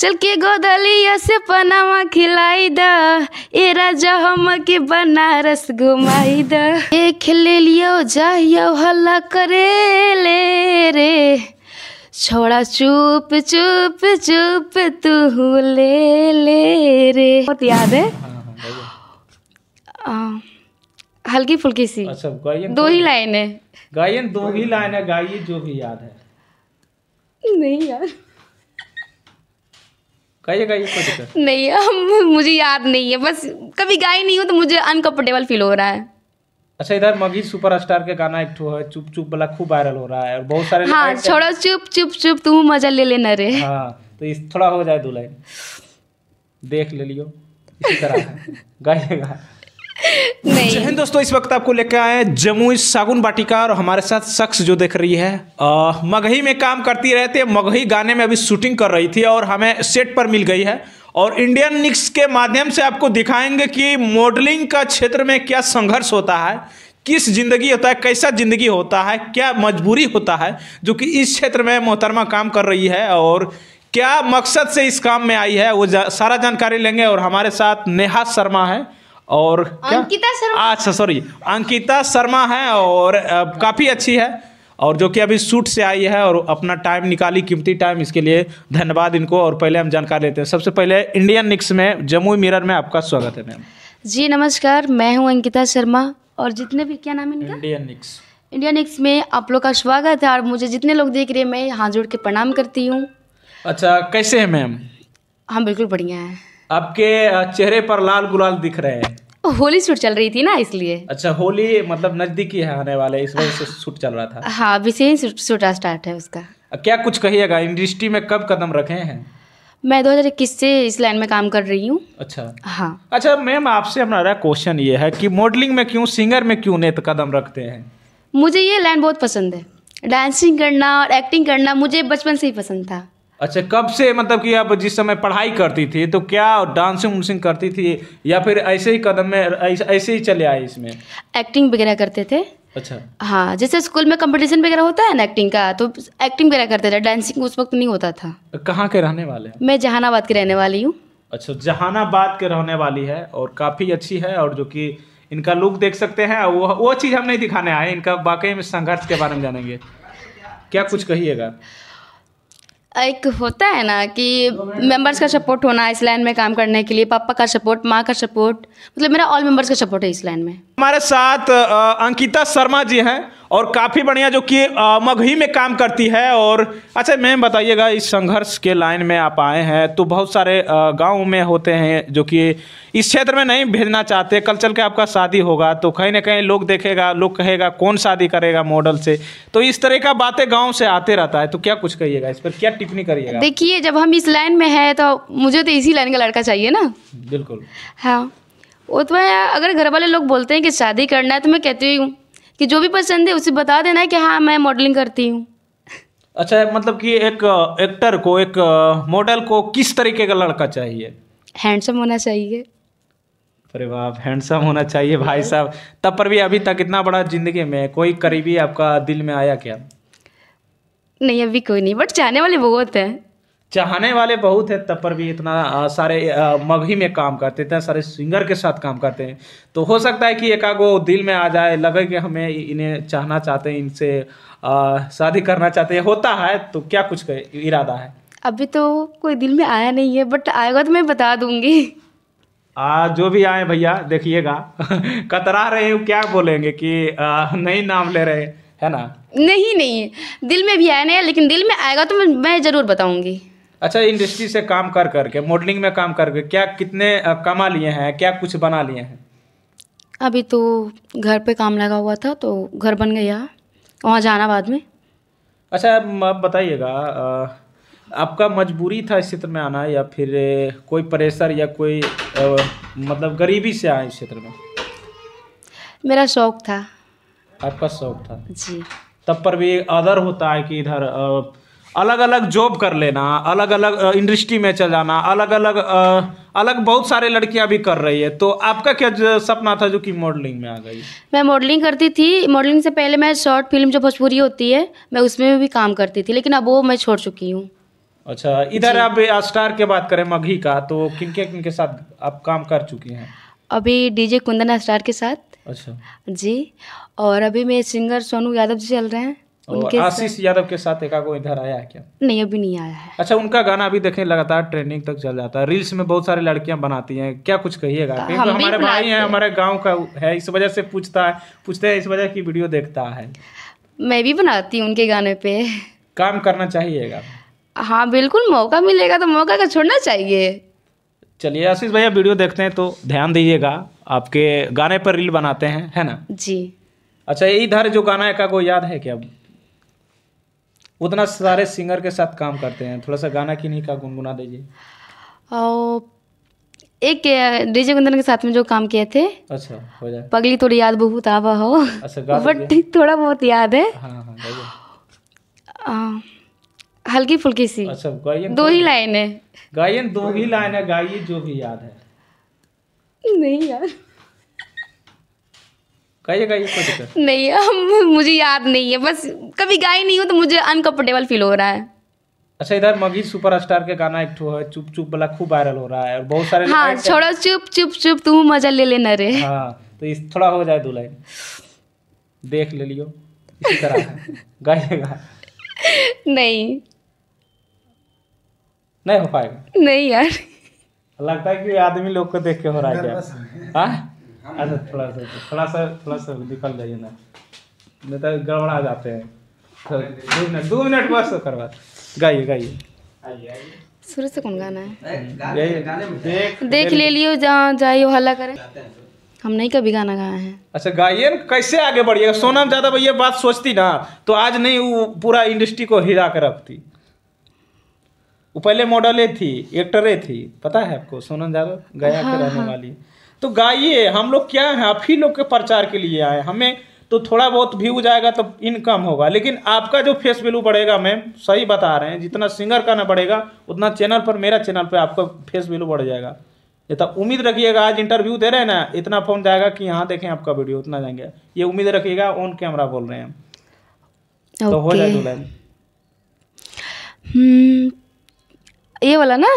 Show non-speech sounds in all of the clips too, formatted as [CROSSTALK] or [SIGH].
चल के गोदलिया से पनामा खिलाई द ए राजा हम के बनारस घुमाई द ए खेले लियो जाइयो हल्ला करे ले रे छोड़ा चुप चुप चुप तू ले ले रे बहुत याद है हाँ, हाँ, हाँ, हल्की फुल्की सी अच्छा दो ही लाइन है गायन दो ही लाइन है गाइए जो भी याद है नहीं यार गाइए गाइए कोई नहीं हम मुझे याद नहीं है बस कभी गाई नहीं हूँ तो मुझे अनकम्फर्टेबल फील हो रहा है अच्छा इधर मगी सुपरस्टार के गाना एक है चुप चुप वाला खूब वायरल हो रहा है और बहुत सारे हाँ छोड़ो चुप चुप चुप तू मजा ले लेना रे हाँ तो इस थोड़ा हो जाए दुलाई देख ले लियो इसी तरह [LAUGHS] गाएगा [LAUGHS] नहीं दोस्तों इस वक्त आपको लेकर आए हैं जमुई सागुन बाटिका और हमारे साथ शख्स जो देख रही है आ, मगही में काम करती रहती है मगही गाने में अभी शूटिंग कर रही थी और हमें सेट पर मिल गई है और इंडियन निक्स के माध्यम से आपको दिखाएंगे कि मॉडलिंग का क्षेत्र में क्या संघर्ष होता है किस जिंदगी होता है कैसा जिंदगी होता है क्या मजबूरी होता है जो कि इस क्षेत्र में मोहतरमा काम कर रही है और क्या मकसद से इस काम में आई है वो जा, सारा जानकारी लेंगे और हमारे साथ नेहा शर्मा है और अंकिता शर्मा अच्छा सॉरी अंकिता शर्मा है और काफ़ी अच्छी है और जो कि अभी सूट से आई है और अपना टाइम निकाली कीमती टाइम इसके लिए धन्यवाद इनको और पहले हम जानकारी लेते हैं सबसे पहले इंडियन निक्स में जम्मू मिरर में आपका स्वागत है मैम जी नमस्कार मैं हूँ अंकिता शर्मा और जितने भी क्या नाम इनका इंडियन निक्स इंडियन निक्स में आप लोग का स्वागत है और मुझे जितने लोग देख रहे हैं मैं हाथ जोड़ के प्रणाम करती हूँ अच्छा कैसे हैं मैम हम हाँ, बिल्कुल बढ़िया हैं आपके चेहरे पर लाल गुलाल दिख रहे हैं होली शूट चल रही थी ना इसलिए अच्छा होली मतलब नजदीकी है आने वाले इस वजह से शूट चल रहा था हाँ अभी से ही शूट स्टार्ट है उसका क्या कुछ कहिएगा इंडस्ट्री में कब कदम रखे हैं मैं दो हजार इक्कीस से इस लाइन में काम कर रही हूँ अच्छा हाँ अच्छा मैम आपसे हमारा क्वेश्चन ये है कि मॉडलिंग में क्यों सिंगर में क्यों नेत कदम रखते हैं मुझे ये लाइन बहुत पसंद है डांसिंग करना और एक्टिंग करना मुझे बचपन से ही पसंद था अच्छा कब से मतलब कि आप जिस समय पढ़ाई करती थी तो क्या डांसिंग उंसिंग करती थी या फिर ऐसे ही कदम में ऐसे ही चले आए इसमें एक्टिंग वगैरह करते थे अच्छा हाँ जैसे स्कूल में कंपटीशन वगैरह होता है ना एक्टिंग का तो एक्टिंग वगैरह करते थे डांसिंग उस वक्त नहीं होता था कहाँ के रहने वाले हैं मैं जहानाबाद के रहने वाली हूँ अच्छा जहानाबाद के रहने वाली है और काफ़ी अच्छी है और जो कि इनका लुक देख सकते हैं वो वो चीज़ हम नहीं दिखाने आए इनका वाकई में संघर्ष के बारे में जानेंगे क्या कुछ कहिएगा एक होता है ना कि मेंबर्स का सपोर्ट होना इस लाइन में काम करने के लिए पापा का सपोर्ट माँ का सपोर्ट मतलब मेरा ऑल मेंबर्स का सपोर्ट है इस लाइन में हमारे साथ अंकिता शर्मा जी हैं और काफ़ी बढ़िया जो कि मगही में काम करती है और अच्छा मैम बताइएगा इस संघर्ष के लाइन में आप आए हैं तो बहुत सारे गाँव में होते हैं जो कि इस क्षेत्र में नहीं भेजना चाहते कल चल के आपका शादी होगा तो कहीं ना कहीं लोग देखेगा लोग कहेगा कौन शादी करेगा मॉडल से तो इस तरह का बातें गाँव से आते रहता है तो क्या कुछ कहिएगा इस पर क्या टिप्पणी करिएगा देखिए जब हम इस लाइन में है तो मुझे तो इसी लाइन का लड़का चाहिए ना बिल्कुल हाँ वो तो अगर घर वाले लोग बोलते हैं कि शादी करना है तो मैं कहती हूँ कि जो भी पसंद है उसे बता देना है कि हाँ मैं मॉडलिंग करती हूँ अच्छा मतलब कि एक एक्टर को एक मॉडल को किस तरीके का लड़का चाहिए हैंडसम होना चाहिए अरे बाप हैंडसम होना चाहिए भाई साहब तब पर भी अभी तक इतना बड़ा जिंदगी में कोई करीबी आपका दिल में आया क्या नहीं अभी कोई नहीं बट चाहने वाले बहुत हैं चाहने वाले बहुत है तब पर भी इतना सारे मगही में काम करते इतने सारे सिंगर के साथ काम करते हैं तो हो सकता है कि एकागो दिल में आ जाए लगे कि हमें इन्हें चाहना चाहते हैं इनसे शादी करना चाहते हैं होता है तो क्या कुछ इरादा है अभी तो कोई दिल में आया नहीं है बट आएगा तो मैं बता दूंगी आ, जो भी आए भैया देखिएगा [LAUGHS] कतरा रहे हूँ क्या बोलेंगे कि आ, नहीं नाम ले रहे है ना नहीं नहीं दिल में भी आया नहीं लेकिन दिल में आएगा तो मैं जरूर बताऊंगी अच्छा इंडस्ट्री से काम कर करके मॉडलिंग में काम करके क्या कितने कमा लिए हैं क्या कुछ बना लिए हैं अभी तो घर पे काम लगा हुआ था तो घर बन गया वहाँ जाना बाद में अच्छा आप बताइएगा आपका मजबूरी था इस क्षेत्र में आना या फिर कोई प्रेशर या कोई आ, मतलब गरीबी से आए इस क्षेत्र में मेरा शौक था आपका शौक था जी तब पर भी आदर होता है कि इधर आ, अलग अलग जॉब कर लेना अलग अलग इंडस्ट्री में चल जाना अलग अलग अलग बहुत सारे लड़कियां भी कर रही है तो आपका क्या सपना था जो कि मॉडलिंग में आ गई मैं मॉडलिंग करती थी मॉडलिंग से पहले मैं शॉर्ट फिल्म जो भोजपुरी होती है मैं उसमें भी काम करती थी लेकिन अब वो मैं छोड़ चुकी हूँ अच्छा इधर आप स्टार के बात करें मघी का तो किनके के साथ आप काम कर चुकी हैं अभी डीजे कुंदन स्टार के साथ अच्छा जी और अभी मैं सिंगर सोनू यादव जी चल रहे हैं आशीष यादव के साथ एकागो इधर आया क्या नहीं अभी नहीं आया है अच्छा उनका गाना अभी देखें लगातार ट्रेंडिंग तक चल जाता है रील्स में बहुत सारी लड़कियां बनाती हैं क्या कुछ कहिएगा क्योंकि तो हमारे भाई हैं हमारे गांव का है इस वजह से पूछता है पूछते हैं इस वजह की वीडियो देखता है मैं भी बनाती हूँ उनके गाने पे काम करना चाहिएगा हाँ बिल्कुल मौका मिलेगा तो मौका का छोड़ना चाहिए चलिए आशीष भैया वीडियो देखते हैं तो ध्यान दीजिएगा आपके गाने पर रील बनाते हैं है ना जी अच्छा इधर जो गाना है का को याद है क्या उतना सारे सिंगर के साथ काम करते हैं थोड़ा सा गाना की नहीं का गुनगुना दीजिए एक डीजे कुंदन के साथ में जो काम किए थे अच्छा हो जाए पगली थोड़ी याद बहुत आवा हो अच्छा बट थोड़ा बहुत याद है हाँ, हाँ, हल्की फुल्की सी अच्छा गायन दो ही लाइन है गायन दो ही लाइन है गाइए जो भी याद है नहीं यार गाइए गाइए कोई नहीं हम मुझे याद नहीं है बस कभी गाई नहीं हो तो मुझे अनकम्फर्टेबल फील हो रहा है अच्छा इधर मगी सुपरस्टार के गाना एक है चुप चुप वाला खूब वायरल हो रहा है और बहुत सारे हाँ छोड़ो चुप चुप चुप तू मजा ले लेना रे हाँ तो इस थोड़ा हो जाए दो लाइन देख ले लियो इसी तरह [LAUGHS] गाइएगा नहीं नहीं हो पाएगा नहीं यार लगता है कि आदमी लोग को देख के हो रहा है क्या अच्छा थोड़ा सा थोड़ा सा थोड़ा सा निकल जाइए ना नहीं तो गड़बड़ा जाते हैं तो दो मिनट दो मिनट बस करवा गाइए गाइए शुरू से कौन गाना है हम्म। गाने, गाने देख देख ले लियो जा जाइयो हल्ला करें तो। हम नहीं कभी गाना गाए हैं अच्छा गाइए कैसे आगे बढ़िएगा सोनम ज्यादा भैया बात सोचती ना तो आज नहीं वो पूरा इंडस्ट्री को हिला कर रखती वो पहले मॉडल थी एक्टर थी पता है आपको सोनम ज्यादा गया हाँ, रहने हाँ। वाली तो गाइए हम लोग क्या है आप ही लोग के प्रचार के लिए आए हमें तो थोड़ा बहुत व्यू आएगा तो इनकम होगा लेकिन आपका जो फेस वैल्यू बढ़ेगा मैम सही बता रहे हैं जितना सिंगर का ना बढ़ेगा उतना चैनल पर मेरा चैनल पर आपका फेस वैल्यू बढ़ जाएगा ये तो उम्मीद रखिएगा आज इंटरव्यू दे रहे हैं ना इतना फोन जाएगा कि यहाँ देखें आपका वीडियो उतना जाएंगे ये उम्मीद रखिएगा ऑन कैमरा बोल रहे हैं okay. तो हो जाए मैम हम्म, ये वाला ना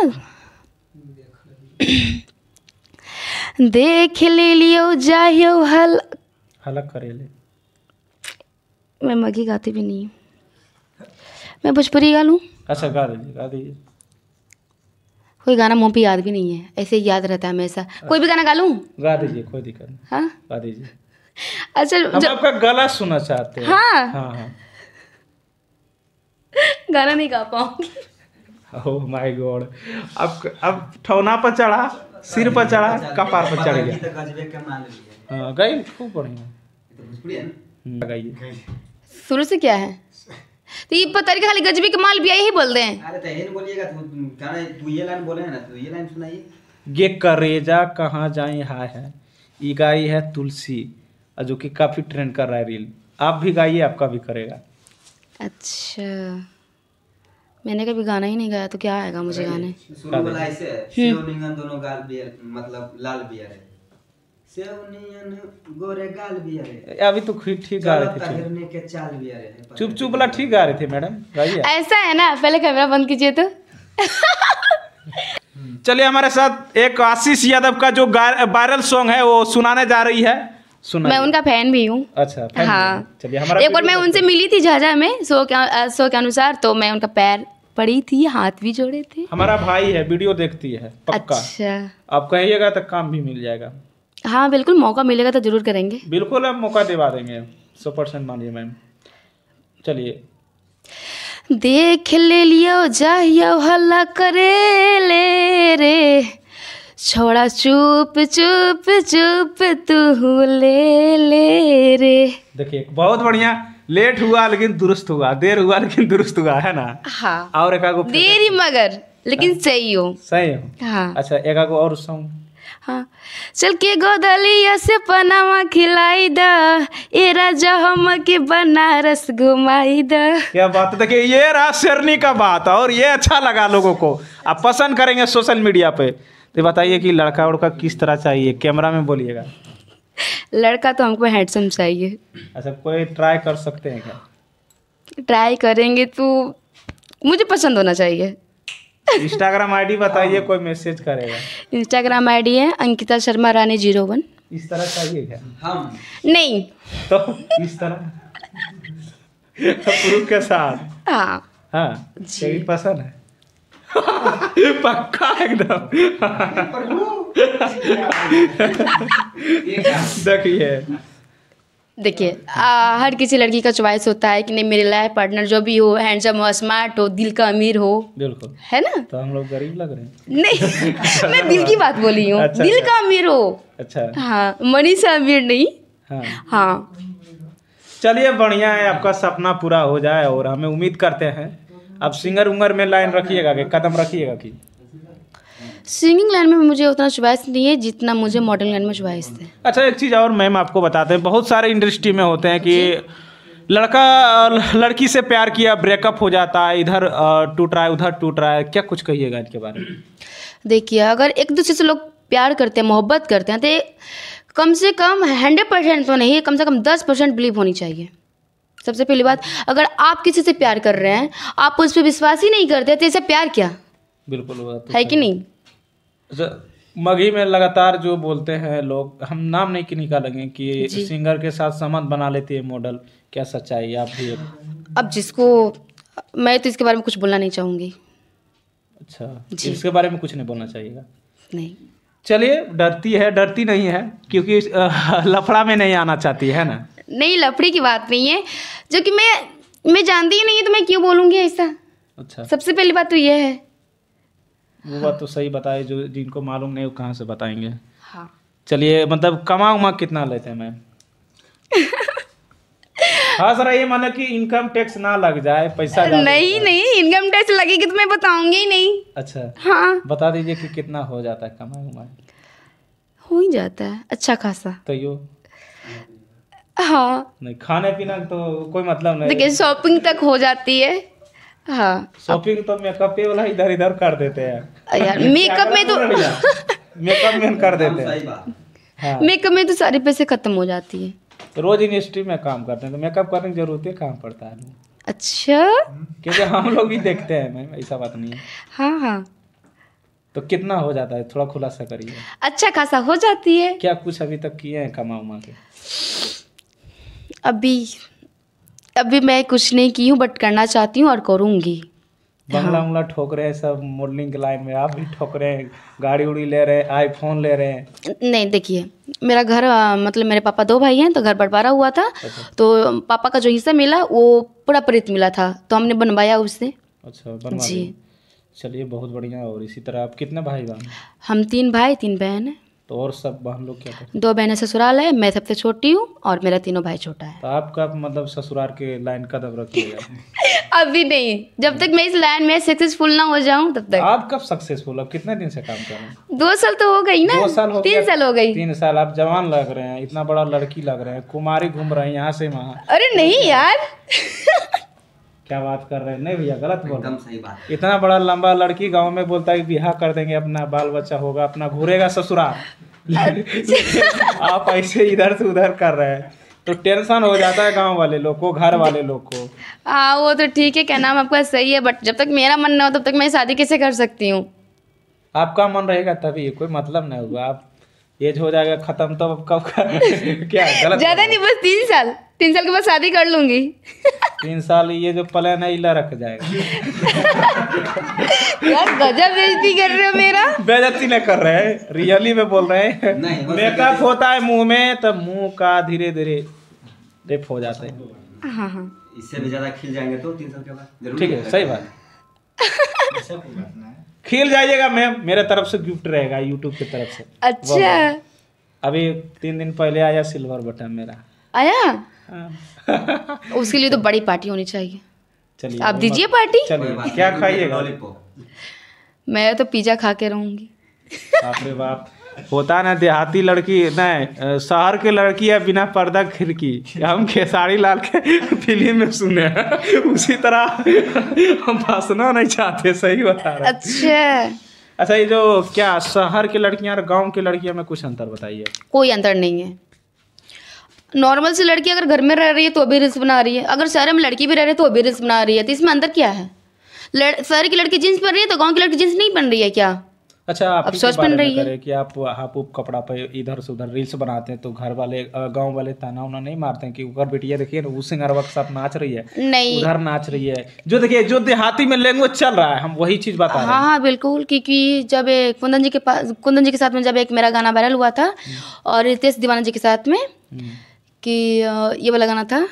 देख ले लियो जाहियो हल हलक करे ले मैं मगी गाती भी नहीं मैं भोजपुरी गा लूँ अच्छा गा दीजिए गा दीजिए कोई गाना मुँह पे याद भी नहीं है ऐसे ही याद रहता है हमेशा अच्छा। कोई भी गाना गा लूँ गा दीजिए कोई दिक्कत नहीं हाँ गा दीजिए अच्छा हम जो... आपका गला सुनना चाहते हैं हाँ हाँ, हाँ। [LAUGHS] गाना नहीं गा पाऊंगी ओ माय गॉड अब अब ठौना पर चढ़ा सिर पर चढ़ा कपार पर चढ़ गया हाँ, गई खूब बढ़िया लगाइए शुरू से क्या है तो ये पता नहीं खाली गजबी के माल भी यही बोल दें अरे तो यही बोलिएगा तू तो गाना तू ये लाइन बोले है ना तू तो ये लाइन सुनाइए ये करेजा कहां जाए हाय है ये गाई है तुलसी जो कि काफ़ी ट्रेंड कर रहा है रील आप भी गाइए आपका भी करेगा अच्छा मैंने कभी गाना ही नहीं गाया तो क्या आएगा मुझे गाने हम्म। मतलब अभी तो ठीक गा रहे थे चुप चुप वाला ठीक गा रहे थे मैडम ऐसा है ना पहले कैमरा बंद कीजिए तो हम्म। चलिए हमारे साथ एक आशीष यादव का जो वायरल सॉन्ग है वो सुनाने जा रही है सुना मैं उनका फैन भी हूँ अच्छा फैन हाँ चलिए हमारा एक बार मैं उनसे मिली थी झाझा में सो के सो के अनुसार तो मैं उनका पैर पड़ी थी हाथ भी जोड़े थे हमारा भाई है वीडियो देखती है पक्का अच्छा आप कहिएगा तो काम भी मिल जाएगा हाँ बिल्कुल मौका मिलेगा तो जरूर करेंगे बिल्कुल हम मौका दिवा देंगे सौ परसेंट मानिए मैम चलिए देख ले लियो जाइयो हल्ला करे ले रे छोड़ा चुप चुप चुप तू ले ले रे देखिए बहुत बढ़िया लेट हुआ लेकिन दुरुस्त हुआ देर हुआ लेकिन दुरुस्त हुआ है ना हाँ और एक देरी मगर लेकिन हाँ। सही हो सही हो हाँ अच्छा एक को और सॉन्ग हाँ चल के गोदलिया से पनामा खिलाई द एरा राजा हम के बनारस घुमाई द क्या बात है देखिए ये रहा शेरनी का बात और ये अच्छा लगा लोगों को आप पसंद करेंगे सोशल मीडिया पे तो बताइए कि लड़का उड़का किस तरह चाहिए कैमरा में बोलिएगा लड़का तो हमको हैंडसम चाहिए अच्छा कोई ट्राई कर सकते हैं क्या ट्राई करेंगे तो मुझे पसंद होना चाहिए इंस्टाग्राम आईडी बताइए कोई मैसेज करेगा इंस्टाग्राम आईडी है अंकिता शर्मा रानी जीरो वन इस तरह चाहिए क्या हाँ। नहीं तो इस तरह पुरुष के साथ हाँ हाँ पसंद है [LAUGHS] पक्का एकदम [LAUGHS] देखिए देखिए हर किसी लड़की का चॉइस होता है कि नहीं मेरे लाइफ पार्टनर जो भी हो हैंडसम हो स्मार्ट हो दिल का अमीर हो बिल्कुल है ना तो हम लोग गरीब लग रहे हैं नहीं [LAUGHS] मैं दिल की बात बोली हूँ अच्छा, दिल अच्छा। का अमीर हो अच्छा हाँ मनी से अमीर नहीं हाँ, हाँ। चलिए बढ़िया है आपका सपना पूरा हो जाए और हमें उम्मीद करते हैं आप सिंगर उंगर में लाइन रखिएगा कि कदम रखिएगा कि सिंगिंग लाइन में मुझे उतना चॉइस नहीं है जितना मुझे मॉडल लाइन में चॉइस थे अच्छा एक चीज़ और मैम आपको बताते हैं बहुत सारे इंडस्ट्री में होते हैं कि लड़का लड़की से प्यार किया ब्रेकअप हो जाता है इधर टूट रहा है उधर टूट रहा है क्या कुछ कहिएगा इसके बारे में देखिए अगर एक दूसरे से लोग प्यार करते हैं मोहब्बत करते हैं तो कम से कम हंड्रेड परसेंट तो नहीं कम से कम दस परसेंट बिलीव होनी चाहिए सबसे पहली बात अगर आप किसी से प्यार कर रहे हैं आप उस पर विश्वास ही नहीं करते तो इसे प्यार क्या बिल्कुल तो है कि नहीं मगही में लगातार जो बोलते हैं लोग हम नाम नहीं कि निकालेंगे कि सिंगर के साथ संबंध बना लेती है मॉडल क्या सच्चाई आप भी अब जिसको मैं तो इसके बारे में कुछ बोलना नहीं चाहूंगी अच्छा इसके बारे में कुछ नहीं बोलना चाहिएगा नहीं चलिए डरती है डरती नहीं है क्योंकि लफड़ा में नहीं आना चाहती है ना नहीं लफड़ी की बात नहीं है जो कि मैं मैं जानती ही नहीं तो मैं क्यों बोलूंगी ऐसा अच्छा सबसे पहली बात तो यह है वो बात तो सही बताए जो जिनको मालूम नहीं वो कहाँ से बताएंगे हाँ चलिए मतलब कमा उमा कितना लेते हैं मैम हाँ सर ये माना कि इनकम टैक्स ना लग जाए पैसा नहीं नहीं इनकम टैक्स लगेगी तो मैं बताऊंगी नहीं अच्छा हाँ बता दीजिए कि कितना हो जाता है कमाई उमाई हो ही जाता है अच्छा खासा तो यो हाँ नहीं खाने पीना तो कोई मतलब नहीं देखिए शॉपिंग तक हो जाती है शॉपिंग हाँ। तो मेकअप वाला इधर इधर कर देते हैं यार मेकअप [LAUGHS] में तो मेकअप में कर देते हैं मेकअप हाँ। में तो सारे पैसे खत्म हो जाती है रोज इंडस्ट्री में काम करते हैं तो मेकअप करने की जरूरत है काम पड़ता है अच्छा क्योंकि हम लोग भी देखते हैं मैम ऐसा बात नहीं है हाँ हाँ तो कितना हो जाता है थोड़ा खुलासा करिए अच्छा खासा हो जाती है क्या कुछ अभी तक किए हैं कमा उमा के अभी अभी मैं कुछ नहीं की हूँ बट करना चाहती हूँ और करूँगी बंगला हाँ। उंगला ठोक रहे हैं सब मॉडलिंग के लाइन में आप भी ठोक रहे हैं गाड़ी उड़ी ले रहे हैं आईफोन ले रहे हैं नहीं देखिए मेरा घर मतलब मेरे पापा दो भाई हैं तो घर बंटवारा हुआ था अच्छा। तो पापा का जो हिस्सा मिला वो पूरा प्रेत मिला था तो हमने बनवाया उससे अच्छा जी चलिए बहुत बढ़िया और इसी तरह आप कितने भाई बहन हम तीन भाई तीन बहन हैं तो और सब बहन लोग क्या दो बहनें ससुराल है मैं सबसे छोटी हूँ और मेरा तीनों भाई छोटा है तो आपका मतलब ससुराल के लाइन का दब रखी [LAUGHS] अभी नहीं जब तक मैं इस लाइन में सक्सेसफुल ना हो जाऊँ तब तक आप कब सक्सेसफुल अब कितने दिन से काम कर रहे हैं दो साल तो हो गई ना दो साल हो तीन साल हो गई तीन साल आप जवान लग रहे हैं इतना बड़ा लड़की लग रहे हैं कुमारी घूम रहे हैं यहाँ से वहाँ अरे नहीं यार [LAUGHS] क्या बात कर रहे हैं नहीं भैया गलत बोल एकदम सही बात इतना बड़ा लंबा लड़की गांव में बोलता है ब्याह कर देंगे अपना बाल बच्चा होगा अपना घूरेगा ससुराल आप ऐसे इधर से उधर कर रहे हैं तो टेंशन हो जाता है गांव वाले लोग को घर वाले लोग को हाँ वो तो ठीक है क्या नाम आपका सही है बट जब तक मेरा मन ना हो तब तक मैं शादी कैसे कर सकती हूँ आपका मन रहेगा तभी कोई मतलब नहीं होगा आप एज हो जाएगा खत्म तो कब [LAUGHS] क्या ज्यादा नहीं बस तीन साल तीन साल के बाद शादी कर लूंगी तीन साल ये जो प्लान है इला रख जाएगा यार कर रहे हो मेरा बेजती नहीं कर रहे हैं रियली में बोल रहे हैं मेकअप होता है मुंह में तो मुंह का धीरे धीरे डिप हो जाता है हाँ, हाँ। इससे भी ज्यादा खिल जाएंगे तो तीन साल के बाद ठीक है सही बात [LAUGHS] खेल जाइएगा मैम मेरे तरफ से गिफ्ट रहेगा यूट्यूब की तरफ से अच्छा अभी तीन दिन पहले आया सिल्वर बटन मेरा आया हाँ। उसके लिए तो बड़ी पार्टी होनी चाहिए चलिए आप दीजिए पार्टी क्या खाइएगा मैं तो पिज्जा खा के रहूंगी बाप होता ना देहाती लड़की नहीं शहर के लड़की है बिना पर्दा खिड़की हम खेसारी लाल के फिल्म में सुने उसी तरह हम फंसना नहीं चाहते सही बता रहे अच्छा अच्छा ये जो क्या शहर के लड़कियां और गांव के लड़कियां में कुछ अंतर बताइए कोई अंतर नहीं है नॉर्मल से लड़की अगर घर में रह रही है तो अभी रील्स बना रही है अगर शहर में लड़की भी रह रही है तो अभी रील्स बना रही है तो इसमें अंदर क्या है शहर की लड़की जींस पहन रही है तो गाँव की लड़की जींस नहीं पहन रही है क्या अच्छा आप अब सोच बन रही है कि आप हाफ उप कपड़ा पे इधर से उधर रील्स बनाते हैं तो घर वाले गांव वाले ताना उना नहीं मारते हैं कि उधर बिटिया देखिए ना उस सिंगरवा के साथ नाच रही है नहीं उधर नाच रही है जो देखिए जो देहाती में लैंग्वेज चल रहा है हम वही चीज बता हाँ हाँ बिल्कुल क्योंकि जब कुंदन जी के पास कुंदन जी के साथ में जब एक मेरा गाना वायरल हुआ था हम्म। और रितेश दीवाना जी के साथ में हम्म। कि ये वाला गाना था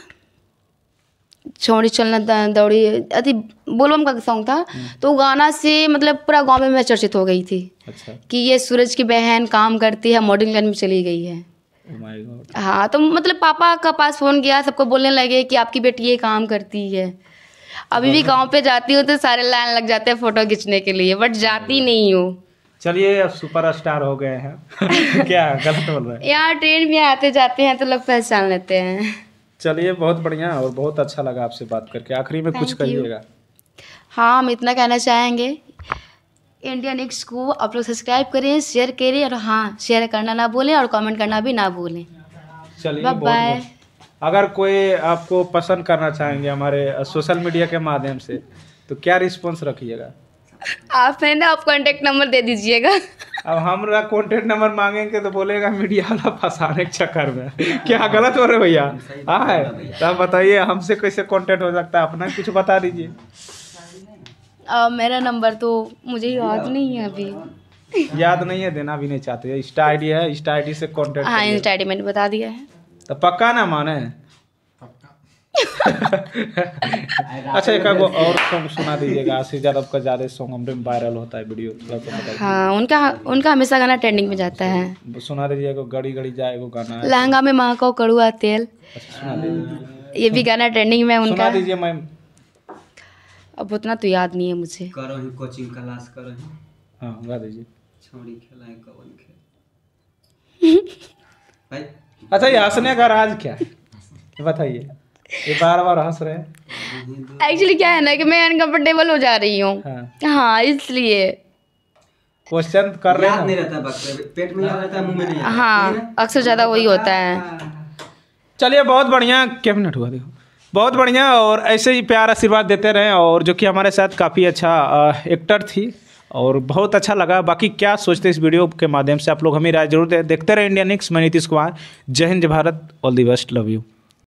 छोड़ी चलना दौड़ी अति बोलबम का सॉन्ग था हम्म। तो गाना से मतलब पूरा गांव में मैं चर्चित हो गई थी अच्छा। कि ये सूरज की बहन काम करती है मॉडर्न लाइन में चली गई है oh हाँ तो मतलब पापा का पास फ़ोन किया सबको बोलने लगे कि आपकी बेटी ये काम करती है अभी भी oh गांव पे जाती हूँ तो सारे लाइन लग जाते हैं फ़ोटो खींचने के लिए बट जाती oh नहीं हूँ चलिए अब सुपरस्टार हो गए हैं [LAUGHS] क्या गलत बोल रहे हैं यार ट्रेन में आते जाते हैं तो लोग पहचान लेते हैं चलिए बहुत बढ़िया और बहुत अच्छा लगा आपसे बात करके आखिरी में कुछ कहिएगा हाँ हम इतना कहना चाहेंगे इंडियन एक्स को आप लोग सब्सक्राइब करें शेयर करें और हाँ शेयर करना ना भूलें और कमेंट करना भी ना भूलें चलिए बाय अगर कोई आपको पसंद करना चाहेंगे हमारे सोशल मीडिया के माध्यम से तो क्या रिस्पॉन्स रखिएगा आप है ना आप कॉन्टेक्ट नंबर दे दीजिएगा अब हमारा कॉन्टेक्ट नंबर मांगेंगे तो बोलेगा मीडिया वाला फंसाने के चक्कर में क्या गलत हो रहे भैया हाँ है तो आप बताइए हमसे कैसे कॉन्टेक्ट हो सकता है अपना कुछ बता दीजिए मेरा नंबर तो मुझे याद नहीं है अभी याद नहीं है देना भी नहीं चाहते इंस्टा आई है इंस्टा आई से कॉन्टेक्ट हाँ इंस्टा आई मैंने बता दिया है तो पक्का ना माने अच्छा एक वो और सॉन्ग सुना दीजिएगा आशीष यादव का ज्यादा सॉन्ग हमरे में वायरल होता है वीडियो थोड़ा सा बताइए हाँ उनका उनका हमेशा गाना ट्रेंडिंग में जाता है सुना दीजिएगा गड़ी गड़ी जाए वो गाना लहंगा में माँ को कड़ुआ तेल अच्छा, ये भी गाना ट्रेंडिंग में उनका सुना दीजिए मैम अब उतना तो याद नहीं है मुझे करो ही कोचिंग क्लास करो ही हां गा दीजिए छोड़ी खेलाए कवन खेल [LAUGHS] भाई अच्छा ये हंसने का राज क्या है बताइए ये बार बार हंस रहे हैं एक्चुअली क्या है ना कि मैं अनकंफर्टेबल हो जा रही हूँ हाँ, हाँ इसलिए क्वेश्चन कर रहे हैं पेट में रहता है मुंह में नहीं हाँ अक्सर ज़्यादा वही होता है चलिए बहुत बढ़िया क्या मिनट हुआ देखो बहुत बढ़िया और ऐसे ही प्यार आशीर्वाद देते रहे और जो कि हमारे साथ काफ़ी अच्छा एक्टर थी और बहुत अच्छा लगा बाकी क्या सोचते इस वीडियो के माध्यम से आप लोग हमें राय जरूर दे, देखते रहे इंडियन एक्स मैं नीतीश कुमार जय हिंद Bharat all the best love you